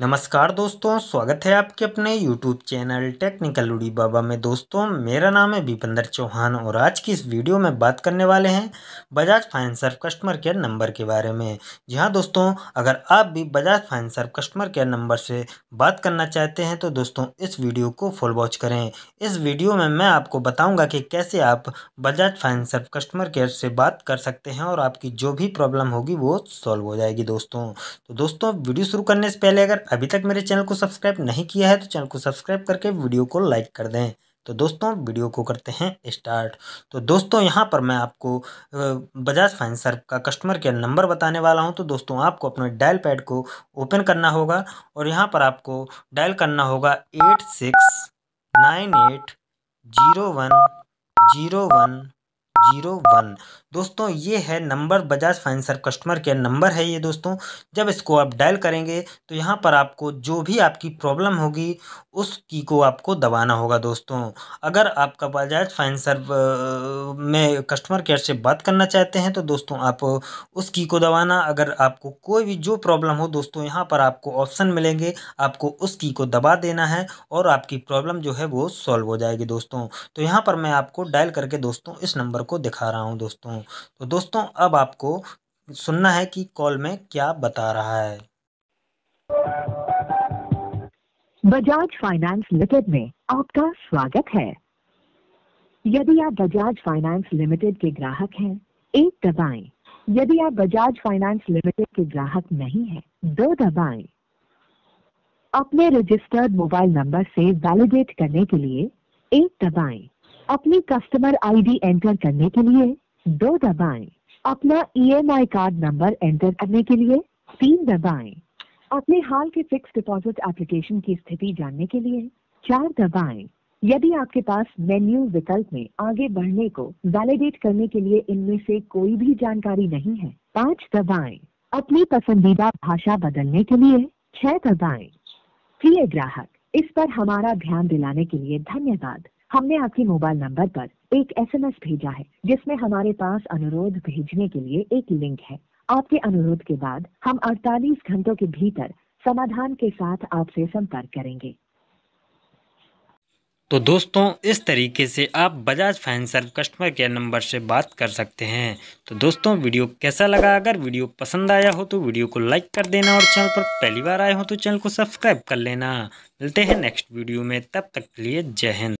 नमस्कार दोस्तों स्वागत है आपके अपने YouTube चैनल टेक्निकल उड़ी बाबा में दोस्तों मेरा नाम है दीपेंद्र चौहान और आज की इस वीडियो में बात करने वाले हैं Bajaj Finserv customer care number के बारे में जी हाँ दोस्तों अगर आप भी Bajaj Finserv customer care number से बात करना चाहते हैं तो दोस्तों इस वीडियो को फुल वॉच करें इस वीडियो में मैं आपको बताऊँगा कि कैसे आप Bajaj Finserv customer care से बात कर सकते हैं और आपकी जो भी प्रॉब्लम होगी वो सॉल्व हो जाएगी दोस्तों तो दोस्तों वीडियो शुरू करने से पहले अगर अभी तक मेरे चैनल को सब्सक्राइब नहीं किया है तो चैनल को सब्सक्राइब करके वीडियो को लाइक कर दें तो दोस्तों वीडियो को करते हैं स्टार्ट तो दोस्तों यहाँ पर मैं आपको बजाज फाइनेंसर का कस्टमर केयर नंबर बताने वाला हूँ तो दोस्तों आपको अपने डायल पैड को ओपन करना होगा और यहाँ पर आपको डायल करना होगा eight six nine eight zero one zero one zero one दोस्तों ये है number Bajaj financer customer care number है ये दोस्तों जब इसको आप डायल करेंगे तो यहाँ पर आपको जो भी आपकी प्रॉब्लम होगी उस की को आपको दबाना होगा दोस्तों अगर आपका बजाज फाइनसर में कस्टमर केयर से बात करना चाहते हैं तो दोस्तों आप उस की को दबाना अगर आपको कोई भी जो प्रॉब्लम हो दोस्तों यहाँ पर आपको ऑप्शन मिलेंगे आपको उस की को दबा देना है और आपकी प्रॉब्लम जो है वो सॉल्व हो जाएगी दोस्तों तो यहाँ पर मैं आपको डायल करके दोस्तों इस नंबर को आपको दिखा रहा हूँ दोस्तों तो दोस्तों अब आपको सुनना है कि कॉल में क्या बता रहा है बजाज फाइनेंस लिमिटेड में आपका स्वागत है यदि आप बजाज फाइनेंस लिमिटेड के ग्राहक हैं एक दबाएं यदि आप बजाज फाइनेंस लिमिटेड के ग्राहक नहीं हैं दो दबाएं अपने रजिस्टर्ड मोबाइल नंबर से वैलिडेट करने के लिए एक दबाएं अपनी कस्टमर आईडी एंटर करने के लिए दो दबाएं अपना ईएमआई कार्ड नंबर एंटर करने के लिए तीन दबाएं अपने हाल के फिक्स डिपॉजिट एप्लीकेशन की स्थिति जानने के लिए चार दबाएं यदि आपके पास मेन्यू विकल्प में आगे बढ़ने को वैलिडेट करने के लिए इनमें से कोई भी जानकारी नहीं है पाँच दबाएं अपनी पसंदीदा भाषा बदलने के लिए छह दबाएं प्रिय ग्राहक इस पर हमारा ध्यान दिलाने के लिए धन्यवाद हमने आपके मोबाइल नंबर पर एक एसएमएस भेजा है जिसमें हमारे पास अनुरोध भेजने के लिए एक लिंक है आपके अनुरोध के बाद हम 48 घंटों के भीतर समाधान के साथ आपसे संपर्क करेंगे तो दोस्तों इस तरीके से आप बजाज सर्व कस्टमर केयर नंबर से बात कर सकते हैं तो दोस्तों वीडियो कैसा लगा अगर वीडियो पसंद आया हो तो वीडियो को लाइक कर देना और चैनल पर पहली बार आए हो तो चैनल को सब्सक्राइब कर लेना मिलते हैं नेक्स्ट वीडियो में तब तक के लिए जय हिंद